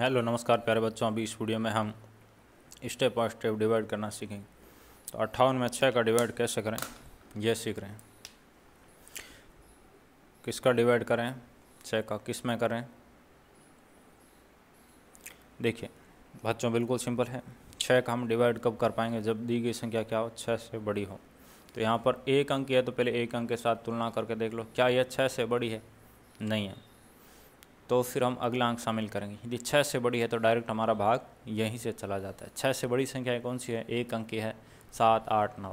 hello नमस्कार प्यारे बच्चों अभी इस वीडियो में हम स्टेप बाय स्टेप डिवाइड करना सीखेंगे तो अट्ठावन में छः का डिवाइड कैसे करें यह सीख रहे हैं किसका डिवाइड करें छः का किस में करें देखिए बच्चों बिल्कुल सिंपल है छः का हम डिवाइड कब कर पाएंगे जब दी गई संख्या क्या हो छः से बड़ी हो तो यहाँ पर एक अंक है तो पहले एक अंक के साथ तुलना करके देख लो क्या यह छः से बड़ी है नहीं है तो फिर हम अगला अंक शामिल करेंगे यदि छः से बड़ी है तो डायरेक्ट हमारा भाग यहीं से चला जाता है छः से बड़ी संख्या कौन सी है एक अंक की है सात आठ नौ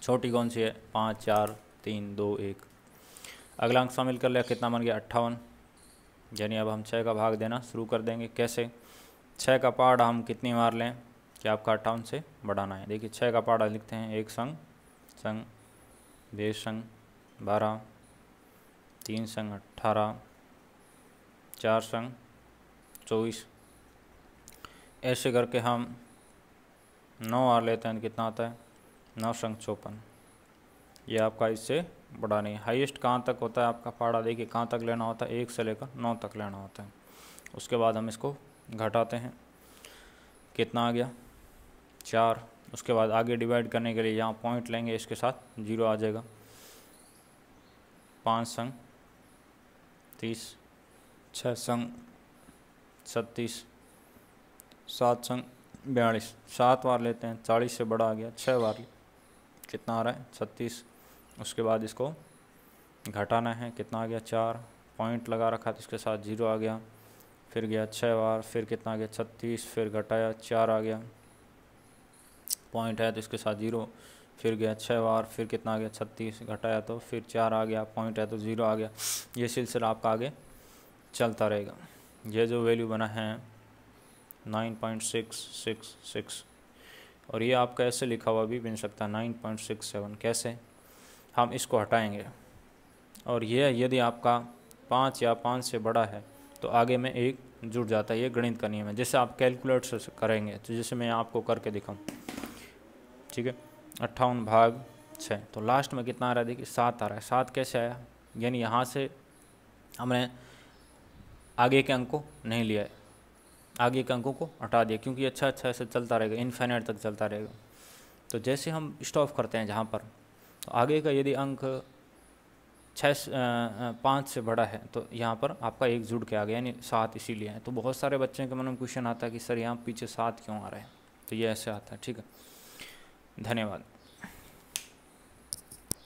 छोटी कौन सी है पाँच चार तीन दो एक अगला अंक शामिल कर लिया कितना बन गया अट्ठावन यानी अब हम छः का भाग देना शुरू कर देंगे कैसे छः का पार्ट हम कितनी मार लें कि आपका अट्ठावन से बढ़ाना है देखिए छः का पार्ट लिखते हैं एक संग संग डेढ़ संग बारह तीन संग अट्ठारह चार संग चौबीस ऐसे करके हम नौ आर लेते हैं कितना आता है नौ संग चौपन ये आपका इससे बड़ा नहीं हाईएस्ट कहाँ तक होता है आपका पाड़ा देखिए कहाँ तक लेना होता है एक से लेकर नौ तक लेना होता है उसके बाद हम इसको घटाते हैं कितना आ गया चार उसके बाद आगे डिवाइड करने के लिए यहाँ पॉइंट लेंगे इसके साथ जीरो आ जाएगा पाँच संग तीस छः संग छत्तीस सात संग बयालीस सात बार लेते हैं चालीस से बड़ा आ गया छः बार कितना आ रहा है छत्तीस उसके बाद इसको घटाना है कितना आ गया चार पॉइंट लगा रखा तो इसके साथ जीरो आ गया फिर गया छः बार फिर कितना आ गया छत्तीस फिर घटाया चार आ गया पॉइंट है तो इसके साथ जीरो फिर गया छः बार फिर कितना आ गया छत्तीस घटाया तो फिर चार आ गया पॉइंट है तो ज़ीरो आ गया ये सिलसिला आपका आगे चलता रहेगा ये जो वैल्यू बना है nine point six six six और ये आपका ऐसे लिखा हुआ भी बन सकता है नाइन पॉइंट सिक्स सेवन कैसे हम इसको हटाएंगे और ये यदि आपका पाँच या पाँच से बड़ा है तो आगे में एक जुड़ जाता है ये गणित का नियम है जैसे आप कैलकुलेट से करेंगे तो जैसे मैं आपको करके दिखाऊँ ठीक है अट्ठावन भाग छः तो लास्ट में कितना आ रहा है देखिए सात आ रहा है सात कैसे आया यानी यहाँ से हमने आगे के अंक को नहीं लिया है आगे के अंकों को हटा दिया क्योंकि अच्छा अच्छा ऐसे चलता रहेगा इन्फाइनाइट तक चलता रहेगा तो जैसे हम स्टॉप करते हैं जहाँ पर तो आगे का यदि अंक छः पाँच से बड़ा है तो यहाँ पर आपका एक जुड़ के आ गया यानी सात इसीलिए है तो बहुत सारे बच्चों के मन में क्वेश्चन आता है कि सर यहाँ पीछे सात क्यों आ रहे हैं तो ये ऐसे आता है ठीक है धन्यवाद